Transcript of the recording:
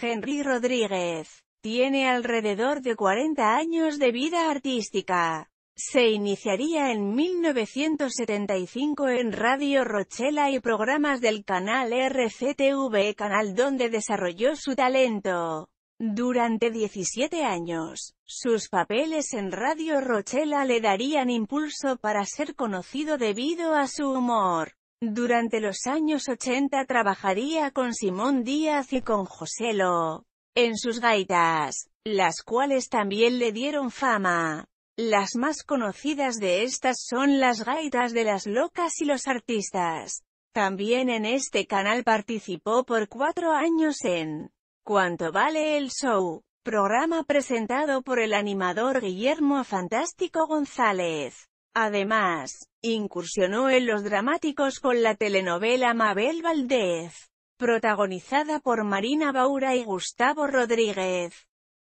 Henry Rodríguez. Tiene alrededor de 40 años de vida artística. Se iniciaría en 1975 en Radio Rochela y programas del canal RCTV canal donde desarrolló su talento. Durante 17 años, sus papeles en Radio Rochela le darían impulso para ser conocido debido a su humor. Durante los años 80 trabajaría con Simón Díaz y con José Lo en sus gaitas, las cuales también le dieron fama. Las más conocidas de estas son las gaitas de las locas y los artistas. También en este canal participó por cuatro años en Cuánto vale el show, programa presentado por el animador Guillermo Fantástico González. Además, incursionó en los dramáticos con la telenovela Mabel Valdez, protagonizada por Marina Baura y Gustavo Rodríguez.